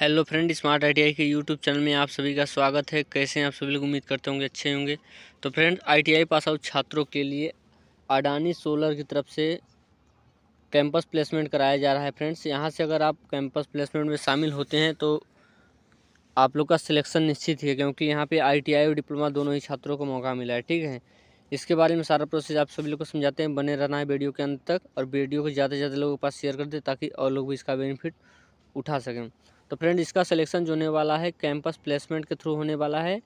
hello friend smart ITI के YouTube channel में आप सभी का स्वागत है कैसे हैं आप सभी लोग उम्मीद करते होंगे अच्छे होंगे तो फ्रेंड आईटीआई पास आउट छात्रों के लिए अडानी सोलर की तरफ से कैंपस प्लेसमेंट कराया जा रहा है फ्रेंड्स यहां से अगर आप कैंपस प्लेसमेंट में शामिल होते हैं तो आप लोग का सिलेक्शन निश्चित ही है क्योंकि यहाँ पर आई और डिप्लोमा दोनों ही छात्रों को मौका मिला है ठीक है इसके बारे में सारा प्रोसेस आप सभी लोग को समझाते हैं बने रहना है वीडियो के अंत तक और वीडियो को ज़्यादा से ज़्यादा लोगों के पास शेयर कर दें ताकि और लोग भी इसका बेनिफिट उठा सकें तो फ्रेंड इसका सिलेक्शन जो होने वाला है कैंपस प्लेसमेंट के थ्रू होने वाला है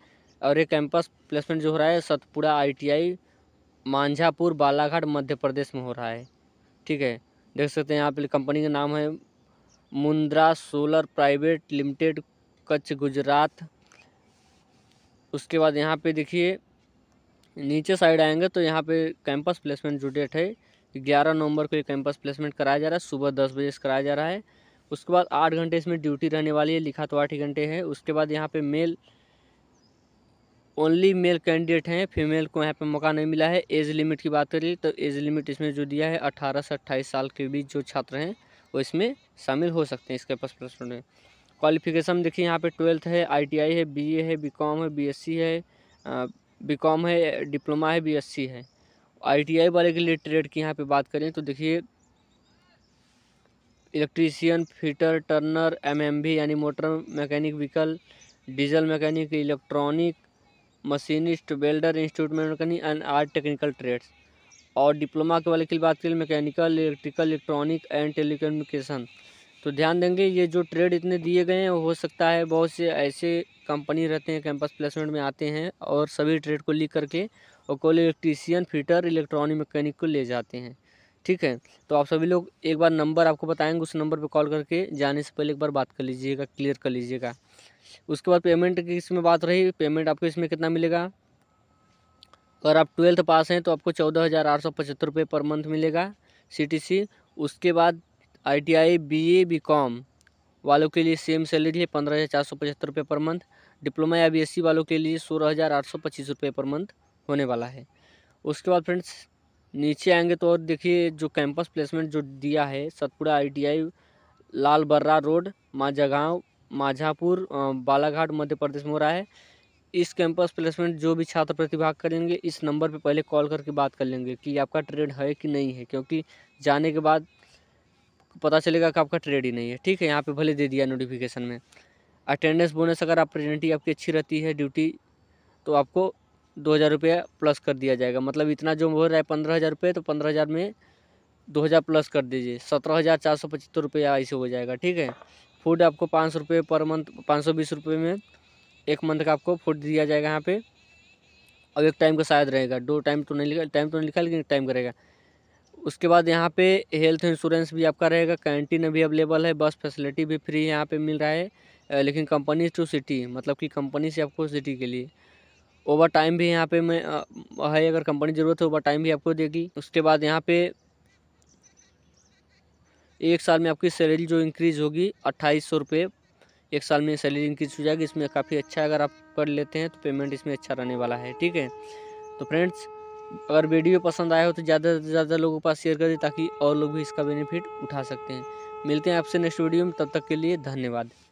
और ये कैंपस प्लेसमेंट जो हो रहा है सतपुड़ा आईटीआई मांझापुर बालाघाट मध्य प्रदेश में हो रहा है ठीक है देख सकते हैं यहाँ पर कंपनी का नाम है Mundra solar private limited Kutch Gujarat उसके बाद यहाँ पे देखिए नीचे साइड आएंगे तो यहाँ पे कैंपस प्लेसमेंट जो डेट है ग्यारह नवंबर को ये कैंपस प्लेसमेंट कराया जा रहा है सुबह दस बजे से कराया जा रहा है उसके बाद आठ घंटे इसमें ड्यूटी रहने वाली है लिखा तो आठ घंटे है उसके बाद यहाँ पे मेल ओनली मेल कैंडिडेट हैं फीमेल को यहाँ पे मौका नहीं मिला है एज लिमिट की बात करिए तो एज लिमिट इसमें जो दिया है अठारह से अट्ठाईस साल के बीच जो छात्र हैं वो इसमें शामिल हो सकते हैं इसके पास प्रश्न में क्वालिफिकेशन देखिए यहाँ पे ट्वेल्थ है आईटीआई है बीए है बीकॉम है बीएससी है बीकॉम है डिप्लोमा है बीएससी है आईटीआई वाले के लिए ट्रेड की यहाँ पर बात करें तो देखिए इलेक्ट्रीशियन फिटर टर्नर बी यानी motor mechanic vehicle diesel mechanic electronic machinist welder institute mechanic and art technical trades और डिप्लोमा के वाले की बात करें mechanical electrical electronic and telecommunication तो ध्यान देंगे ये जो ट्रेड इतने दिए गए हैं हो सकता है बहुत से ऐसे कंपनी रहते हैं कैंपस प्लेसमेंट में आते हैं और सभी ट्रेड को लिख करके और कोई इलेक्ट्रीशियन फिटर इलेक्ट्रॉनिक मैकेनिक को ले जाते हैं ठीक है तो आप सभी लोग एक बार नंबर आपको बताएंगे उस नंबर पर कॉल करके जाने से पहले एक बार बात कर लीजिएगा क्लियर कर लीजिएगा उसके बाद पेमेंट की इसमें बात रही पेमेंट आपको इसमें कितना मिलेगा अगर आप ट्वेल्थ पास हैं तो आपको चौदह हज़ार आठ सौ पचहत्तर रुपये पर मंथ मिलेगा सी उसके बाद I T I B A B com वालों के लिए सेम सैलरी है पंद्रह हज़ार चार सौ पचहत्तर रुपये पर मंथ डिप्लोमा या बीएससी वालों के लिए सोलह हज़ार आठ सौ पच्चीस रुपये पर मंथ होने वाला है उसके बाद फ्रेंड्स नीचे आएंगे तो और देखिए जो कैंपस प्लेसमेंट जो दिया है सतपुड़ा आईटीआई लाल बर्रा रोड माझागांव माझापुर बालाघाट मध्य प्रदेश में हो रहा है इस कैंपस प्लेसमेंट जो भी छात्र प्रतिभाग करेंगे इस नंबर पे पहले कॉल करके बात कर लेंगे कि आपका ट्रेड है कि नहीं है क्योंकि जाने के बाद पता चलेगा कि आपका ट्रेड ही नहीं है ठीक है यहाँ पे भले दे दिया नोटिफिकेशन में अटेंडेंस बोनस अगर आप प्रेजेंटी आपकी अच्छी रहती है ड्यूटी तो आपको दो हज़ार रुपया प्लस कर दिया जाएगा मतलब इतना जो हो रहा है पंद्रह हज़ार रुपये तो पंद्रह हज़ार में दो हज़ार प्लस कर दीजिए सत्रह हज़ार चार सौ पचहत्तर रुपया ऐसे हो जाएगा ठीक है फूड आपको पाँच सौ रुपये पर मंथ पाँच सौ बीस रुपये में एक मंथ का आपको फूड दिया जाएगा यहाँ पे और एक टाइम का शायद रहेगा दो टाइम तो नहीं लिखा टाइम तो नहीं लिखा लेकिन टाइम का रहेगा उसके बाद यहाँ पे हेल्थ इंश्योरेंस भी आपका रहेगा कैंटीन भी अवेलेबल है बस फैसिलिटी भी फ्री यहाँ पर मिल रहा है लेकिन कंपनी टू सिटी मतलब कि कंपनी से आपको सिटी के लिए ओवर टाइम भी यहाँ पे मैं है अगर कंपनी ज़रूरत है ओवर टाइम भी आपको देगी उसके बाद यहाँ पे एक साल में आपकी सैलरी जो इंक्रीज़ होगी अट्ठाईस सौ रुपये एक साल में सैलरी इंक्रीज़ हो जाएगी इसमें काफ़ी अच्छा अगर आप कर लेते हैं तो पेमेंट इसमें अच्छा रहने वाला है ठीक है तो फ्रेंड्स अगर वीडियो पसंद आया हो तो ज़्यादा से ज़्यादा लोगों के पास शेयर करें ताकि और लोग भी इसका बेनिफिट उठा सकते हैं मिलते हैं आपसे नेक्स्ट वीडियो में तब तक के लिए धन्यवाद